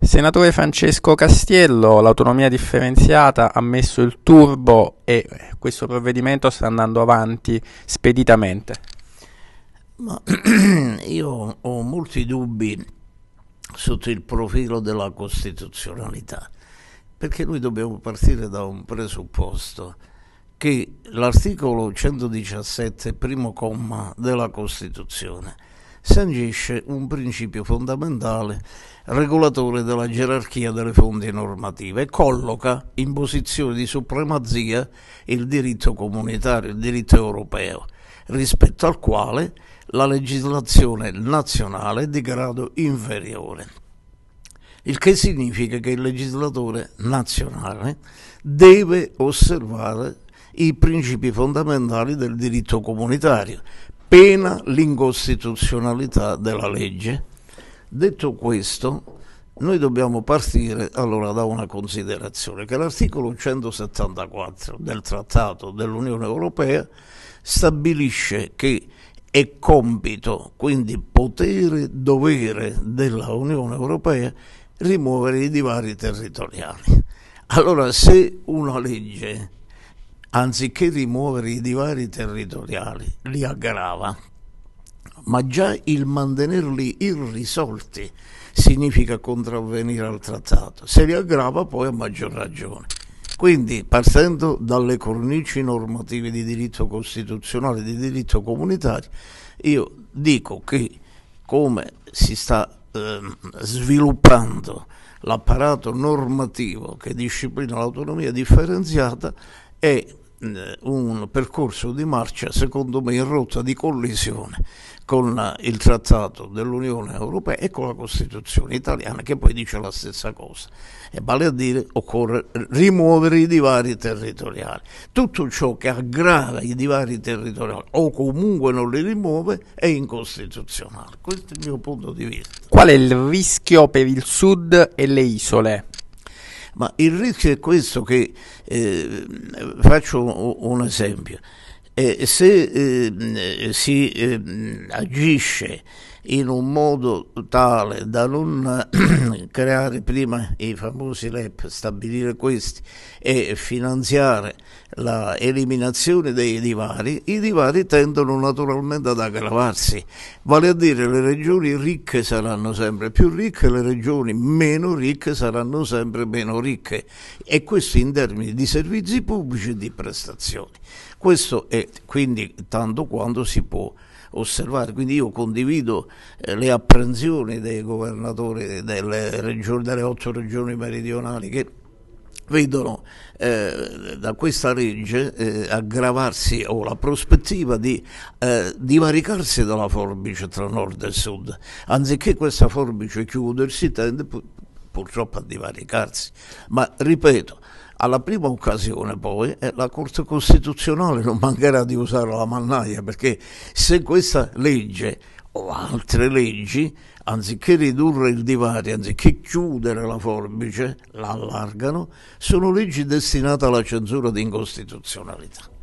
Senatore Francesco Castiello, l'autonomia differenziata ha messo il turbo e eh, questo provvedimento sta andando avanti speditamente. Ma io ho molti dubbi sotto il profilo della costituzionalità, perché noi dobbiamo partire da un presupposto che l'articolo 117, primo comma della Costituzione, sancisce un principio fondamentale regolatore della gerarchia delle fonti normative e colloca in posizione di supremazia il diritto comunitario, il diritto europeo, rispetto al quale la legislazione nazionale è di grado inferiore il che significa che il legislatore nazionale deve osservare i principi fondamentali del diritto comunitario pena l'incostituzionalità della legge. Detto questo, noi dobbiamo partire allora da una considerazione che l'articolo 174 del Trattato dell'Unione Europea stabilisce che è compito, quindi potere, dovere della Unione Europea rimuovere i divari territoriali. Allora se una legge anziché rimuovere i divari territoriali, li aggrava. Ma già il mantenerli irrisolti significa contravvenire al trattato, se li aggrava poi a maggior ragione. Quindi, partendo dalle cornici normative di diritto costituzionale e di diritto comunitario, io dico che come si sta eh, sviluppando l'apparato normativo che disciplina l'autonomia differenziata, è eh, un percorso di marcia secondo me in rotta di collisione con eh, il trattato dell'Unione Europea e con la Costituzione italiana che poi dice la stessa cosa e vale a dire occorre rimuovere i divari territoriali tutto ciò che aggrava i divari territoriali o comunque non li rimuove è incostituzionale questo è il mio punto di vista qual è il rischio per il sud e le isole? Ma il rischio è questo che, eh, faccio un esempio, eh, se eh, si eh, agisce in un modo tale da non eh, creare prima i famosi LEP, stabilire questi e finanziare l'eliminazione dei divari, i divari tendono naturalmente ad aggravarsi, vale a dire le regioni ricche saranno sempre più ricche, le regioni meno ricche saranno sempre meno ricche e questo in termini di servizi pubblici e di prestazioni. Questo è quindi tanto quanto si può osservare. Quindi io condivido eh, le apprensioni dei governatori delle, regioni, delle otto regioni meridionali che vedono eh, da questa legge eh, aggravarsi o la prospettiva di eh, divaricarsi dalla forbice tra nord e sud. Anziché questa forbice chiudersi, tende purtroppo a divaricarsi. Ma ripeto, alla prima occasione poi eh, la Corte Costituzionale non mancherà di usare la mannaia perché se questa legge o altre leggi, anziché ridurre il divario, anziché chiudere la forbice, la allargano, sono leggi destinate alla censura di incostituzionalità.